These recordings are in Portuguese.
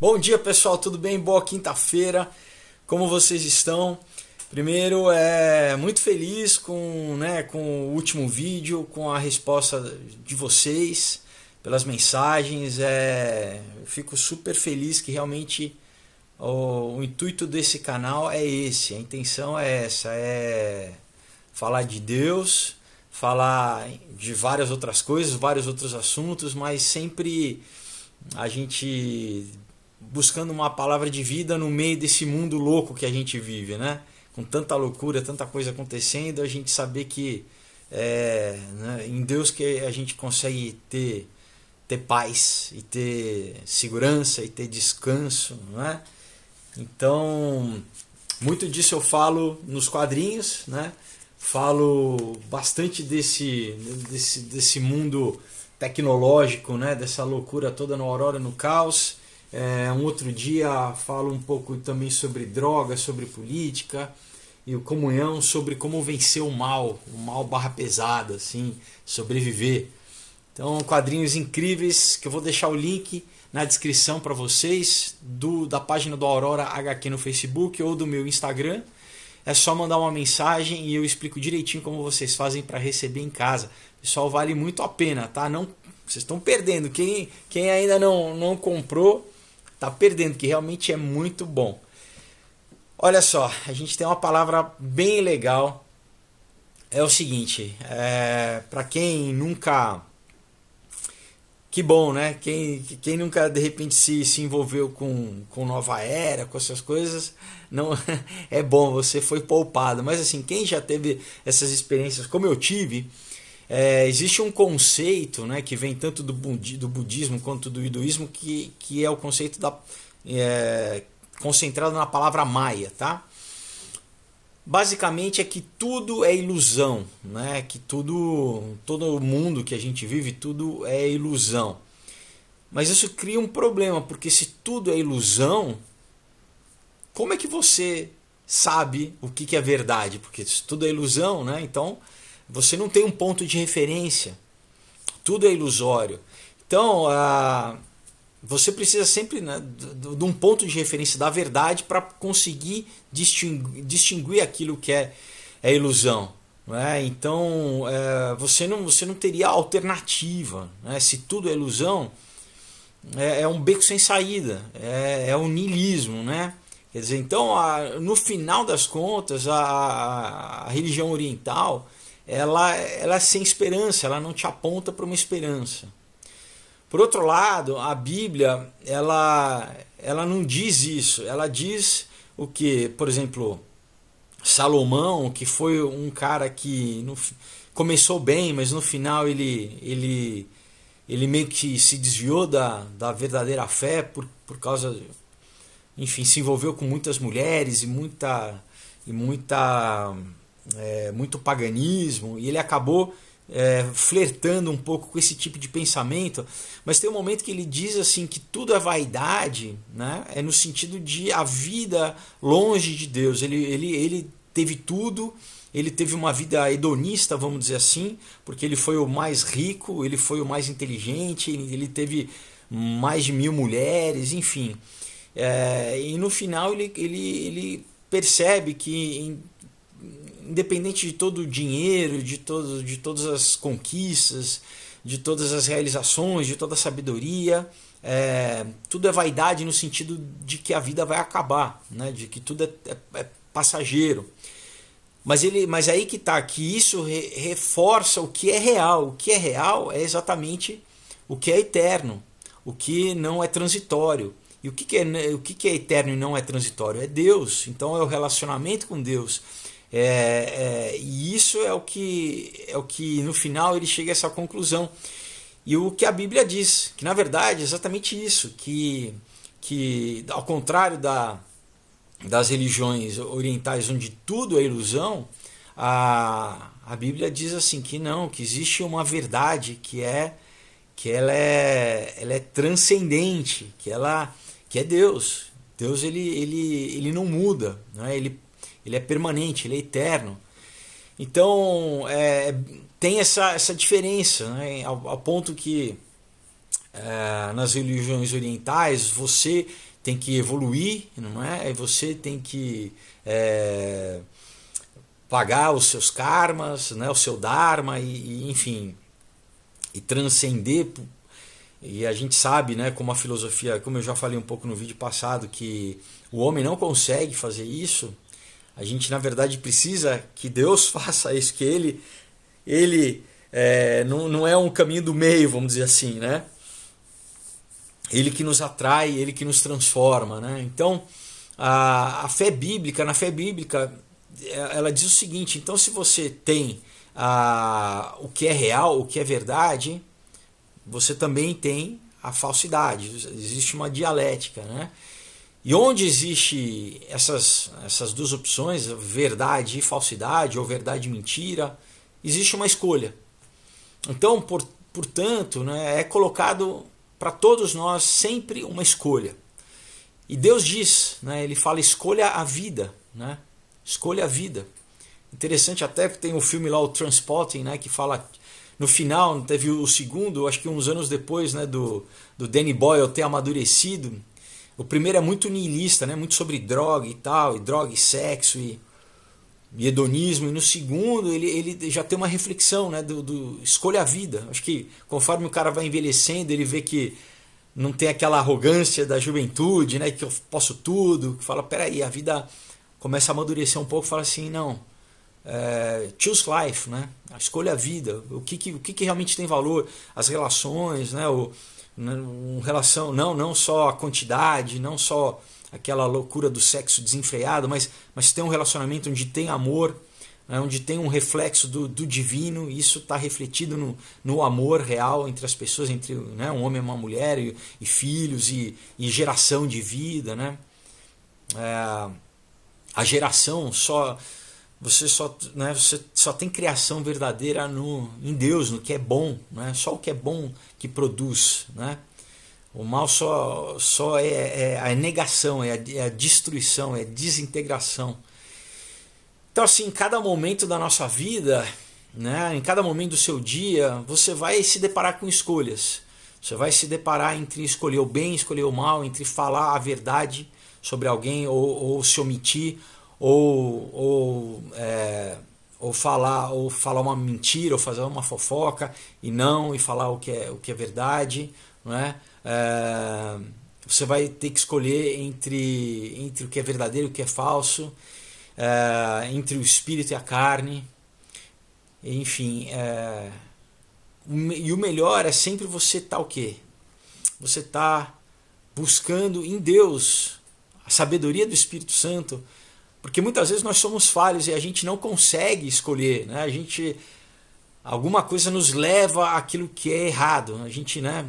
Bom dia pessoal, tudo bem? Boa quinta-feira, como vocês estão? Primeiro, é muito feliz com, né, com o último vídeo, com a resposta de vocês, pelas mensagens. É, fico super feliz que realmente o, o intuito desse canal é esse, a intenção é essa, é falar de Deus, falar de várias outras coisas, vários outros assuntos, mas sempre a gente buscando uma palavra de vida no meio desse mundo louco que a gente vive, né? Com tanta loucura, tanta coisa acontecendo, a gente saber que é né, em Deus que a gente consegue ter, ter paz e ter segurança e ter descanso, né? Então, muito disso eu falo nos quadrinhos, né? Falo bastante desse, desse, desse mundo tecnológico, né? Dessa loucura toda no Aurora, no Caos é, um outro dia falo um pouco também sobre drogas, sobre política e o comunhão sobre como vencer o mal, o mal barra pesada, assim, sobreviver. Então, quadrinhos incríveis que eu vou deixar o link na descrição para vocês do da página do Aurora HQ no Facebook ou do meu Instagram. É só mandar uma mensagem e eu explico direitinho como vocês fazem para receber em casa. Pessoal, vale muito a pena, tá? Não vocês estão perdendo. Quem, quem ainda não, não comprou, tá perdendo, que realmente é muito bom. Olha só, a gente tem uma palavra bem legal. É o seguinte, é, para quem nunca. Que bom, né? Quem, quem nunca de repente se, se envolveu com, com nova era, com essas coisas, não é bom, você foi poupado. Mas assim, quem já teve essas experiências como eu tive, é, existe um conceito né, que vem tanto do, budi, do budismo quanto do hinduísmo, que, que é o conceito da, é, concentrado na palavra Maya. Tá? Basicamente é que tudo é ilusão, né? que tudo, todo mundo que a gente vive, tudo é ilusão. Mas isso cria um problema, porque se tudo é ilusão, como é que você sabe o que, que é verdade? Porque se tudo é ilusão, né? Então você não tem um ponto de referência. Tudo é ilusório. Então, a, você precisa sempre né, de um ponto de referência da verdade para conseguir distinguir, distinguir, aquilo que é, é ilusão. Né? Então, é, você, não, você não teria alternativa. Né? Se tudo é ilusão, é, é, um beco sem saída, é, é um niilismo. Né? Quer dizer, então, a, no final das contas, a, a religião oriental ela, ela é sem esperança, ela não te aponta para uma esperança. Por outro lado, a Bíblia, ela, ela não diz isso. Ela diz o que, por exemplo, Salomão, que foi um cara que no, começou bem, mas no final ele, ele, ele meio que se desviou da, da verdadeira fé por, por causa, enfim, se envolveu com muitas mulheres e muita e muita é, muito paganismo, e ele acabou é, flertando um pouco com esse tipo de pensamento, mas tem um momento que ele diz assim que tudo é vaidade, né? é no sentido de a vida longe de Deus. Ele, ele, ele teve tudo, ele teve uma vida hedonista, vamos dizer assim, porque ele foi o mais rico, ele foi o mais inteligente, ele teve mais de mil mulheres, enfim. É, e no final ele, ele, ele percebe que em independente de todo o dinheiro, de, todo, de todas as conquistas, de todas as realizações, de toda a sabedoria, é, tudo é vaidade no sentido de que a vida vai acabar, né? de que tudo é, é, é passageiro. Mas, ele, mas é aí que está, que isso re, reforça o que é real. O que é real é exatamente o que é eterno, o que não é transitório. E o que, que é, o que, que é eterno e não é transitório? É Deus. Então é o relacionamento com Deus é, é, e isso é o que é o que no final ele chega a essa conclusão. E o que a Bíblia diz, que na verdade é exatamente isso, que, que ao contrário da, das religiões orientais onde tudo é ilusão, a, a Bíblia diz assim que não, que existe uma verdade que é que ela é, ela é transcendente, que ela que é Deus. Deus ele, ele, ele não muda, não é? ele ele é permanente, ele é eterno. Então é, tem essa, essa diferença, né? ao, ao ponto que é, nas religiões orientais você tem que evoluir, não é? E você tem que é, pagar os seus karmas, né? o seu dharma, e, e enfim, e transcender e a gente sabe, né, como a filosofia, como eu já falei um pouco no vídeo passado, que o homem não consegue fazer isso, a gente, na verdade, precisa que Deus faça isso, que Ele, ele é, não, não é um caminho do meio, vamos dizer assim, né? Ele que nos atrai, Ele que nos transforma, né? Então, a, a fé bíblica, na fé bíblica, é, ela diz o seguinte, então se você tem a, o que é real, o que é verdade, você também tem a falsidade, existe uma dialética, né? E onde existe essas, essas duas opções, verdade e falsidade, ou verdade e mentira, existe uma escolha. Então, por, portanto, né, é colocado para todos nós sempre uma escolha. E Deus diz, né, ele fala: escolha a vida, né? escolha a vida. Interessante até que tem o um filme lá, o Transporting, né, que fala no final, teve o segundo, acho que uns anos depois né, do, do Danny Boyle ter amadurecido, o primeiro é muito niilista, né? muito sobre droga e tal, e droga e sexo e, e hedonismo. E no segundo, ele, ele já tem uma reflexão né? do, do escolha a vida. Acho que conforme o cara vai envelhecendo, ele vê que não tem aquela arrogância da juventude, né? que eu posso tudo. Que fala, peraí, a vida começa a amadurecer um pouco fala assim, não, é, choose life, né? escolha a vida, o que, que, o que, que realmente tem valor, as relações, né? o, né, um relação não não só a quantidade, não só aquela loucura do sexo desenfreado, mas mas tem um relacionamento onde tem amor, né, onde tem um reflexo do, do divino, e isso está refletido no, no amor real entre as pessoas, entre né, um homem e uma mulher e, e filhos e, e, geração de vida, né? É, a geração só você só, né, você só tem criação verdadeira no, em Deus, no que é bom, né? só o que é bom que produz. Né? O mal só, só é, é a negação, é a, é a destruição, é a desintegração. Então, assim, em cada momento da nossa vida, né, em cada momento do seu dia, você vai se deparar com escolhas. Você vai se deparar entre escolher o bem, escolher o mal, entre falar a verdade sobre alguém ou, ou se omitir, ou, ou, é, ou, falar, ou falar uma mentira, ou fazer uma fofoca e não, e falar o que é, o que é verdade, não é? é você vai ter que escolher entre, entre o que é verdadeiro e o que é falso, é, entre o espírito e a carne, enfim. É, e o melhor é sempre você estar tá o quê? Você está buscando em Deus a sabedoria do Espírito Santo porque muitas vezes nós somos falhos e a gente não consegue escolher, né? A gente alguma coisa nos leva àquilo que é errado. A gente, né,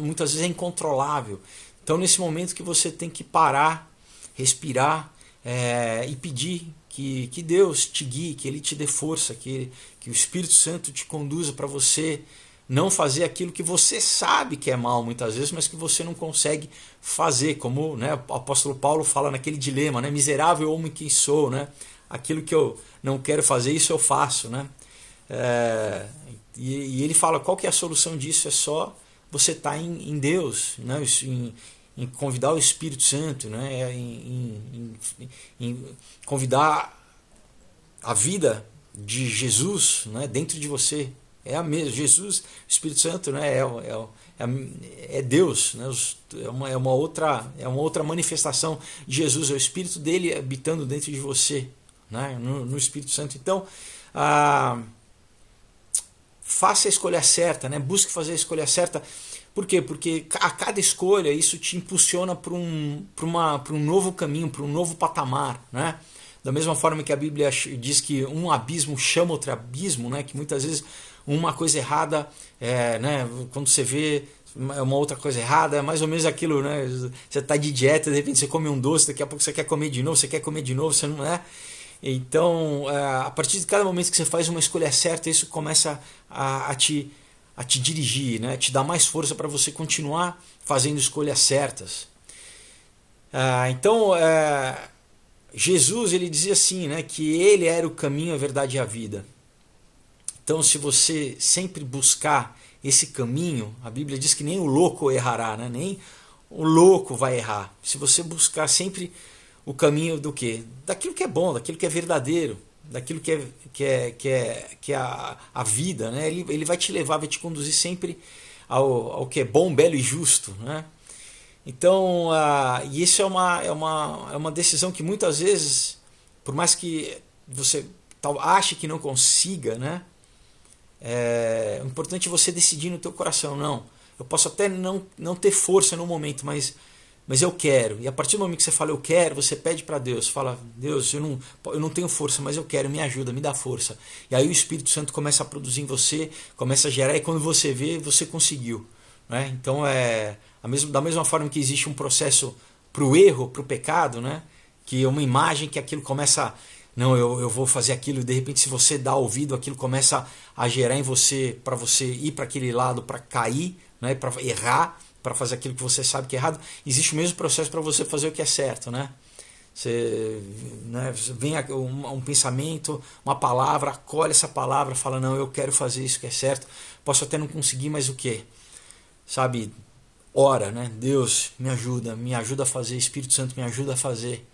muitas vezes é incontrolável. Então, nesse momento que você tem que parar, respirar é, e pedir que, que Deus te guie, que Ele te dê força, que, que o Espírito Santo te conduza para você não fazer aquilo que você sabe que é mal muitas vezes, mas que você não consegue fazer, como né, o apóstolo Paulo fala naquele dilema, né, miserável homem que sou, né, aquilo que eu não quero fazer, isso eu faço. Né? É, e, e, ele fala, qual que é a solução disso? É só você estar tá em, em, Deus, né, em, em, convidar o Espírito Santo, né, é, em, em convidar a vida de Jesus né, dentro de você, é a mesma. Jesus, Espírito Santo, né, é, é, é, é Deus, né, é, uma, é, uma outra, é uma outra manifestação de Jesus, é o Espírito dele habitando dentro de você, né, no, no Espírito Santo. Então, ah, faça a escolha certa, né, busque fazer a escolha certa. Por quê? Porque a cada escolha isso te impulsiona para um, uma, um novo caminho, para um novo patamar. Né? Da mesma forma que a Bíblia diz que um abismo chama outro abismo, né? que muitas vezes uma coisa errada, é, né? Quando você vê é uma outra coisa errada, é mais ou menos aquilo, né? Você está de dieta, de repente você come um doce, daqui a pouco você quer comer de novo, você quer comer de novo, você não é. Então, é, a partir de cada momento que você faz uma escolha certa, isso começa a, a te a te dirigir, né? Te dá mais força para você continuar fazendo escolhas certas. Ah, então, é, Jesus ele dizia assim, né? Que ele era o caminho, a verdade e a vida. Então, se você sempre buscar esse caminho, a Bíblia diz que nem o louco errará, né? nem o louco vai errar. Se você buscar sempre o caminho do quê? Daquilo que é bom, daquilo que é verdadeiro, daquilo que é, que é, que é, que é a, a vida, né? ele, ele vai te levar, vai te conduzir sempre ao, ao que é bom, belo e justo. Né? Então, uh, e isso é uma, é, uma, é uma decisão que muitas vezes, por mais que você tal, ache que não consiga, né? É, importante você decidir no teu coração, não. Eu posso até não, não ter força no momento, mas mas eu quero. E a partir do momento que você fala eu quero, você pede para Deus, fala, Deus, eu não, eu não tenho força, mas eu quero, me ajuda, me dá força. E aí o Espírito Santo começa a produzir em você, começa a gerar, e quando você vê, você conseguiu. Né? Então é mesma da mesma forma que existe um processo para o erro, para o pecado, né? que é uma imagem que aquilo começa não, eu, eu vou fazer aquilo, e de repente, se você dá ouvido, aquilo começa a gerar em você, para você ir para aquele lado, para cair, né, para errar, para fazer aquilo que você sabe que é errado. Existe o mesmo processo para você fazer o que é certo, né? Você né, vem um, um, pensamento, uma palavra, acolhe essa palavra, fala: Não, eu quero fazer isso que é certo. Posso até não conseguir, mas o que? Sabe? Ora, né? Deus me ajuda, me ajuda a fazer, Espírito Santo me ajuda a fazer.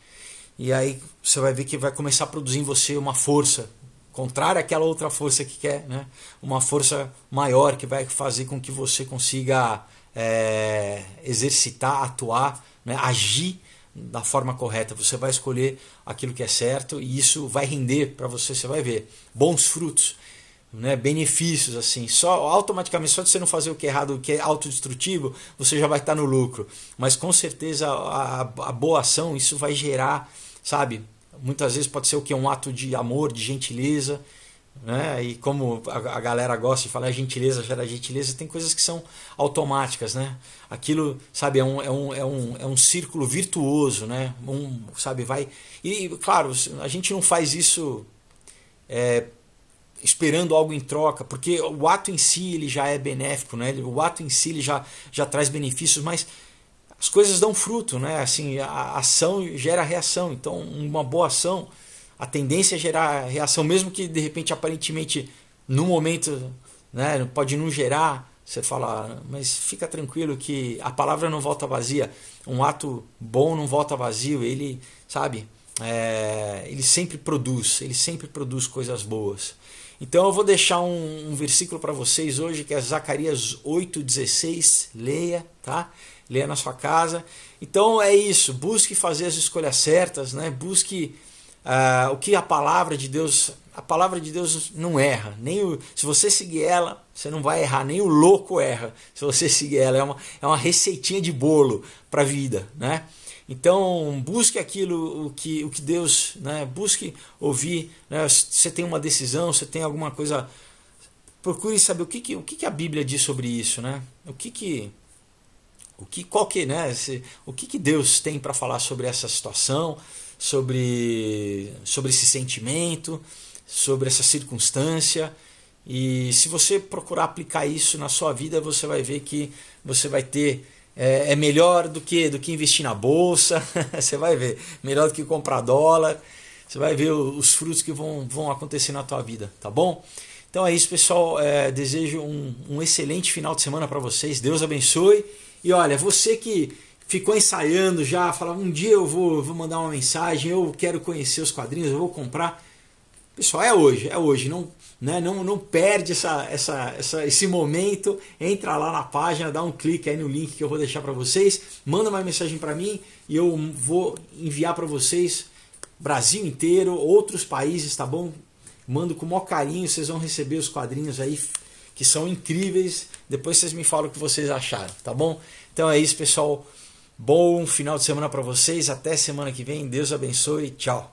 E aí você vai ver que vai começar a produzir em você uma força contrária àquela outra força que quer, né? Uma força maior que vai fazer com que você consiga é, exercitar, atuar, né? agir da forma correta. Você vai escolher aquilo que é certo e isso vai render para você. Você vai ver bons frutos né, benefícios assim, só automaticamente só de você não fazer o que é errado, o que é autodestrutivo, você já vai estar no lucro. Mas com certeza a, a, a, boa ação isso vai gerar, sabe? Muitas vezes pode ser o que um ato de amor, de gentileza, né? E como a, a galera gosta de falar é gentileza gera gentileza, tem coisas que são automáticas, né? Aquilo, sabe, é um, é um, é um, é um círculo virtuoso, né? Um, sabe, vai e claro, a gente não faz isso é, esperando algo em troca, porque o ato em si ele já é benéfico, né? O ato em si ele já, já traz benefícios, mas as coisas dão fruto, né? Assim, a ação gera reação. Então, uma boa ação, a tendência é gerar reação, mesmo que de repente aparentemente no momento, né, pode não gerar. Você fala, mas fica tranquilo que a palavra não volta vazia. Um ato bom não volta vazio. Ele, sabe, é, ele sempre produz, ele sempre produz coisas boas. Então eu vou deixar um, um versículo para vocês hoje que é Zacarias 8,16. Leia, tá? Leia na sua casa. Então é isso. Busque fazer as escolhas certas, né? Busque uh, o que a palavra de Deus a palavra de Deus não erra. Nem o, se você seguir ela, você não vai errar. Nem o louco erra. Se você seguir ela, é uma, é uma receitinha de bolo para a vida, né? Então busque aquilo o que, o que Deus, né? Busque ouvir. Né? Você tem uma decisão, você tem alguma coisa. Procure saber o que, que o que, que a Bíblia diz sobre isso, né? O que que o que qual que, né? Se, o que que Deus tem para falar sobre essa situação, sobre sobre esse sentimento? sobre essa circunstância. E se você procurar aplicar isso na sua vida, você vai ver que você vai ter é, é melhor do que do que investir na bolsa, você vai ver, melhor do que comprar dólar, você vai ver os frutos que vão, vão acontecer na tua vida, tá bom? Então é isso, pessoal. É, desejo um, um excelente final de semana para vocês. Deus abençoe. E olha, você que ficou ensaiando já, falava um dia eu vou, vou mandar uma mensagem, eu quero conhecer os quadrinhos, eu vou comprar. Pessoal, é hoje, é hoje. Não, né, não, não perde essa, essa, essa, esse momento. Entra lá na página, dá um clique aí no link que eu vou deixar para vocês. Manda uma mensagem para mim e eu vou enviar para vocês Brasil inteiro, outros países, tá bom? Mando com o maior carinho, vocês vão receber os quadrinhos aí que são incríveis. Depois vocês me falam o que vocês acharam, tá bom? Então é isso, pessoal. Bom final de semana para vocês. Até semana que vem. Deus abençoe. Tchau.